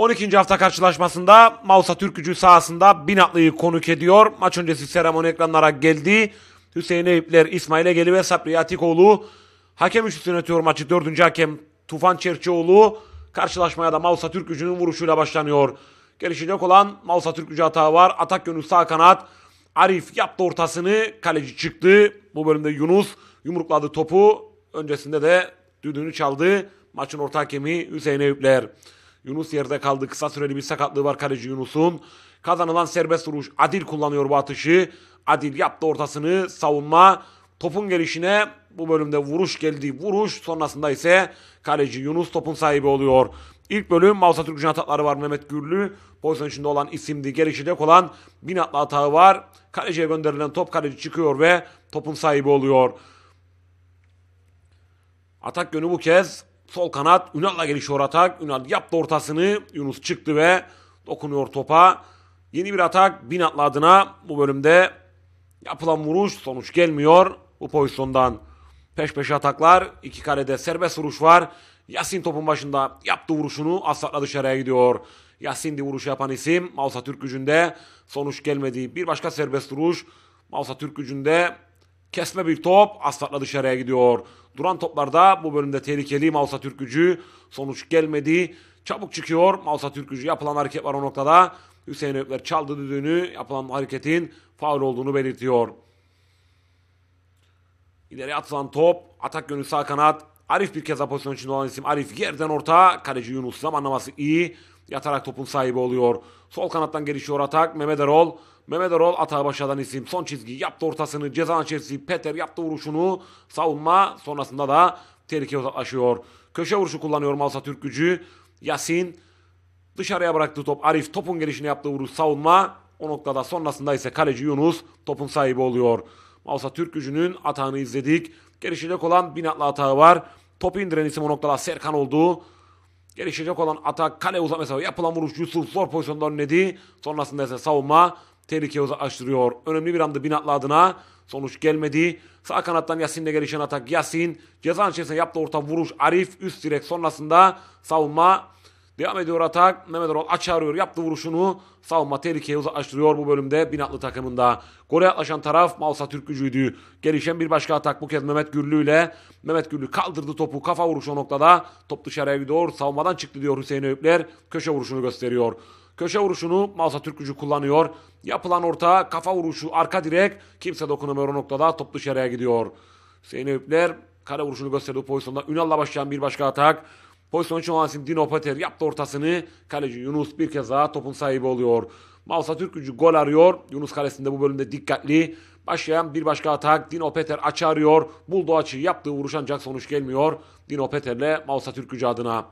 12. hafta karşılaşmasında Mausa Türk gücü sahasında Binatlı'yı konuk ediyor. Maç öncesi seremoni ekranlara geldi. Hüseyin Eyüpler, İsmail Egeli ve Sapri Atikoğlu hakem üçlüsü yönetiyor maçı. 4. hakem Tufan Çerçioğlu. Karşılaşmaya da Mausa Türk gücünün vuruşuyla başlanıyor. Gelişecek olan Mausa Türk gücü hata var. Atak yönü sağ kanat. Arif yaptı ortasını. Kaleci çıktı. Bu bölümde Yunus yumrukladı topu. Öncesinde de düdüğünü çaldı. Maçın orta hakemi Hüseyin Eyüpler. Yunus yerde kaldı. Kısa süreli bir sakatlığı var kaleci Yunus'un. Kazanılan serbest vuruş. Adil kullanıyor bu atışı. Adil yaptı ortasını. Savunma. Topun gelişine bu bölümde vuruş geldi. Vuruş sonrasında ise kaleci Yunus topun sahibi oluyor. İlk bölüm Mausa Türkçen atakları var Mehmet Gürlü. Pozisyon içinde olan isimdi. Gelişecek olan bin atlı atağı var. Kaleciye gönderilen top kaleci çıkıyor ve topun sahibi oluyor. Atak yönü bu kez Sol kanat Ünal'la gelişiyor atak. Ünal yaptı ortasını. Yunus çıktı ve dokunuyor topa. Yeni bir atak Binatlı adına bu bölümde yapılan vuruş sonuç gelmiyor. Bu pozisyondan peş peşe ataklar. iki kalede serbest vuruş var. Yasin topun başında yaptı vuruşunu Aslat'la dışarıya gidiyor. Yasin Yasin'di vuruşu yapan isim. Mausa Türk gücünde sonuç gelmedi. Bir başka serbest vuruş. Mausa Türk gücünde Kesme bir top asfaltla dışarıya gidiyor. Duran toplarda bu bölümde tehlikeli Mausa Türkücü. Sonuç gelmedi. Çabuk çıkıyor Mausa Türkücü. Yapılan hareket var o noktada. Hüseyin Ökler çaldı düdüğünü. Yapılan hareketin faul olduğunu belirtiyor. İleri atılan top. Atak yönü sağ kanat. Arif bir kez pozisyon içinde olan isim Arif yerden orta. Kaleci Yunus zamanlaması iyi. Yatarak topun sahibi oluyor. Sol kanattan gelişiyor atak. Mehmet Erol. Mehmet Erol atağa başladan isim. Son çizgi yaptı ortasını. Ceza çizgisi. Peter yaptı vuruşunu. Savunma sonrasında da tehlike uzaklaşıyor. Köşe vuruşu kullanıyor Malsa Türk gücü. Yasin dışarıya bıraktığı top. Arif topun gelişini yaptığı vuruş savunma. O noktada sonrasında ise kaleci Yunus topun sahibi oluyor. Malsa Türk gücünün atağını izledik. Gelişecek olan Binatlı atağı var. Topu indiren isim o noktada Serkan oldu. Gelişecek olan atak, kale uzak mesafe, yapılan vuruş, Yusuf zor pozisyonda önledi. Sonrasında ise savunma tehlikeyi açtırıyor. Önemli bir anda Binatlı adına sonuç gelmedi. Sağ kanattan Yasin'le gelişen atak Yasin. Ceza içerisinde yaptığı orta vuruş Arif üst direk sonrasında savunma Devam ediyor atak. Mehmet Erol açı arıyor. Yaptı vuruşunu. Savunma tehlikeye uzaklaştırıyor bu bölümde Binatlı takımında. Gole yaklaşan taraf Türk Türkücü'ydü. Gelişen bir başka atak bu kez Mehmet Güllü ile. Mehmet Güllü kaldırdı topu. Kafa vuruşu o noktada. Top dışarıya gidiyor. Savunmadan çıktı diyor Hüseyin Öyükler. Köşe vuruşunu gösteriyor. Köşe vuruşunu Türk gücü kullanıyor. Yapılan orta kafa vuruşu arka direk. Kimse dokunamıyor o noktada. Top dışarıya gidiyor. Hüseyin Öyükler kare vuruşunu gösterdi pozisyonda. Ünal'la başlayan bir başka atak. Pozisyon şu Asim Dino Pater yaptı ortasını. Kaleci Yunus bir kez daha topun sahibi oluyor. Mausa Türkücü gol arıyor. Yunus kalesinde bu bölümde dikkatli. Başlayan bir başka atak. Dino Peter açı arıyor. Buldu açı yaptığı vuruş ancak sonuç gelmiyor. Dino Peter'le Mausa Türkücü adına.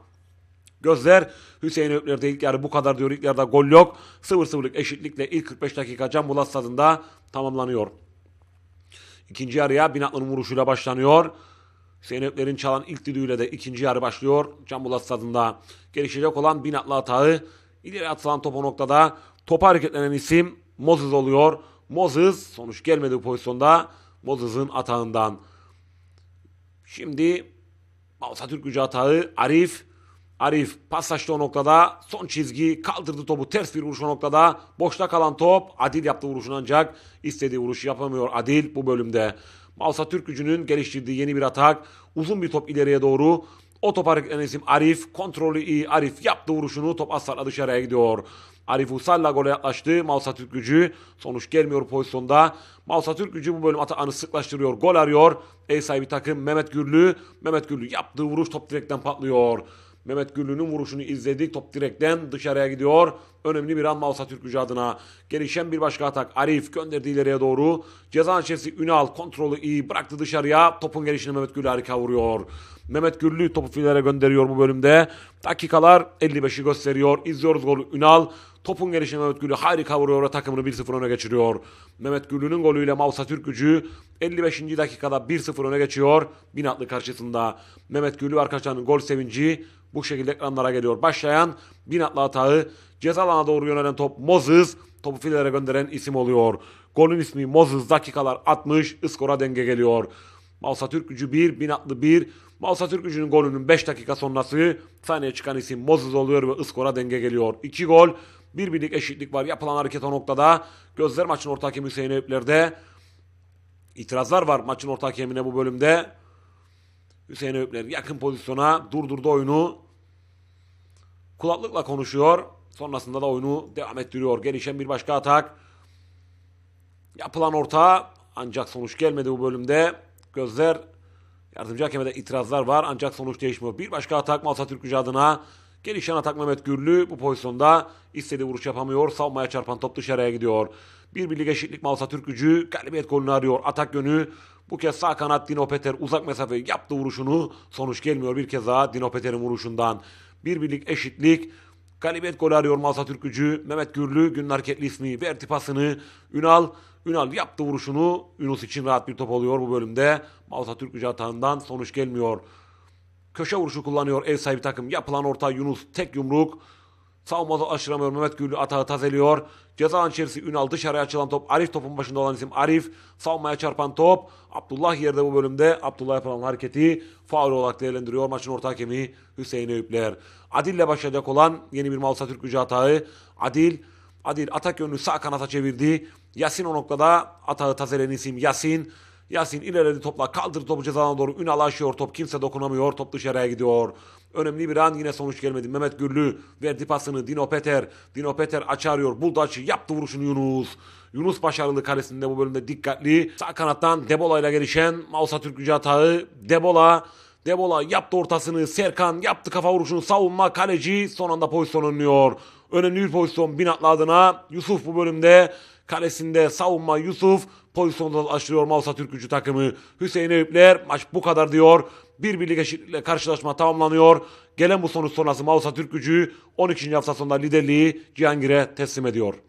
Gözler Hüseyin Ökler'de ilk yarı bu kadar diyor. İlk yarıda gol yok. 0-0'lık eşitlikle ilk 45 dakika Can Bulat stadında tamamlanıyor. İkinci yarıya Binatlı'nın vuruşuyla başlanıyor. Zeyneplerin çalan ilk düdüğüyle de ikinci yarı başlıyor. Cambulat stadında gelişecek olan Binatlı atağı ileri atılan top noktada topa hareketlenen isim Moses oluyor. Moses sonuç gelmedi bu pozisyonda Moses'ın atağından. Şimdi Balsa Türk gücü atağı Arif. Arif paslaştı o noktada. Son çizgi kaldırdı topu. Ters bir vuruş o noktada. Boşta kalan top. Adil yaptı vuruşunu ancak istediği vuruşu yapamıyor Adil bu bölümde. Malsa Türk gücünün geliştirdiği yeni bir atak. Uzun bir top ileriye doğru. O top hareketlenen isim Arif. Kontrolü iyi Arif yaptı vuruşunu. Top asfaltla dışarıya gidiyor. Arif Usalla gole yaklaştı. Malsa Türk gücü sonuç gelmiyor pozisyonda. Malsa Türk gücü bu bölüm atağını sıklaştırıyor. Gol arıyor. Ev sahibi takım Mehmet Gürlü. Mehmet Gürlü yaptığı vuruş top direkten patlıyor. Mehmet Güllü'nün vuruşunu izledik. Top direkten dışarıya gidiyor. Önemli bir an Malsa Türkücü adına. Gelişen bir başka atak. Arif gönderdi ileriye doğru. Ceza şefsi Ünal kontrolü iyi bıraktı dışarıya. Topun gelişini Mehmet Güllü harika vuruyor. Mehmet Güllü topu filere gönderiyor bu bölümde. Dakikalar 55'i gösteriyor. İzliyoruz golü Ünal. Topun gelişine Mehmet Gülü harika vuruyor ve takımını 1-0 öne geçiriyor. Mehmet Güllü'nün golüyle Mausa Türk gücü 55. dakikada 1-0 öne geçiyor. Binatlı karşısında Mehmet Güllü arkadaşlarının gol sevinci bu şekilde ekranlara geliyor. Başlayan Binatlı atağı Cezalan'a doğru yönelen top Moses topu filelere gönderen isim oluyor. Golün ismi Moses dakikalar 60 skora denge geliyor. Mausa Türk gücü 1, Binatlı 1. Mausa Türk gücünün golünün 5 dakika sonrası saniye çıkan isim Moses oluyor ve skora denge geliyor. 2 gol bir birlik eşitlik var. Yapılan hareket o noktada. Gözler maçın orta hakemi Hüseyin Eyüpler'de. İtirazlar var maçın orta hakemine bu bölümde. Hüseyin Eyüpler yakın pozisyona durdurdu oyunu. Kulaklıkla konuşuyor. Sonrasında da oyunu devam ettiriyor. Gelişen bir başka atak. Yapılan orta ancak sonuç gelmedi bu bölümde. Gözler yardımcı hakeme itirazlar var ancak sonuç değişmiyor. Bir başka atak Malta Türk adına Gelişen atak Mehmet Gürlü bu pozisyonda istediği vuruş yapamıyor. Savunmaya çarpan top dışarıya gidiyor. Bir birlik eşitlik Mavsa Türkücü galibiyet golünü arıyor. Atak yönü bu kez sağ kanat Dino Peter uzak mesafeyi yaptı vuruşunu. Sonuç gelmiyor bir kez daha Dino Peter'in vuruşundan. Bir birlik eşitlik Galibiyet golü arıyor Malsa Türkücü. Mehmet Gürlü günün hareketli ismi verdi pasını. Ünal Ünal yaptı vuruşunu. Yunus için rahat bir top oluyor bu bölümde. Malsa Türkücü atağından sonuç gelmiyor. Köşe vuruşu kullanıyor ev sahibi takım. Yapılan orta Yunus tek yumruk. Savunmada aşıramıyor. Mehmet Güllü atağı tazeliyor. Ceza alan içerisi Ünal dışarıya açılan top. Arif topun başında olan isim Arif. Savunmaya çarpan top. Abdullah yerde bu bölümde. Abdullah yapılan hareketi faul olarak değerlendiriyor. Maçın orta hakemi Hüseyin Eyüpler. Adil'le başlayacak olan yeni bir Malsa Türk gücü atağı. Adil Adil atak yönünü sağ kanata çevirdi. Yasin o noktada atağı tazeleyen isim Yasin. Yasin ilerledi topla kaldırdı topu cezadan doğru. Ünal aşıyor top kimse dokunamıyor top dışarıya gidiyor. Önemli bir an yine sonuç gelmedi. Mehmet Gürlü verdi pasını Dino Peter. Dino Peter açarıyor buldu açı yaptı vuruşunu Yunus. Yunus başarılı kalesinde bu bölümde dikkatli. Sağ kanattan Debola ile gelişen Mausa Türkücü gücü atağı Debola. Debola yaptı ortasını. Serkan yaptı kafa vuruşunu. Savunma kaleci son anda pozisyon önlüyor. Önemli bir pozisyon Binatlı adına. Yusuf bu bölümde Kalesinde savunma Yusuf. Pozisyondan aşırıyor Mausa Türkücü takımı. Hüseyin Eyüpler maç bu kadar diyor. Bir birlik eşitlikle karşılaşma tamamlanıyor. Gelen bu sonuç sonrası Mausa Türkücü 12. hafta sonunda liderliği Cihangir'e teslim ediyor.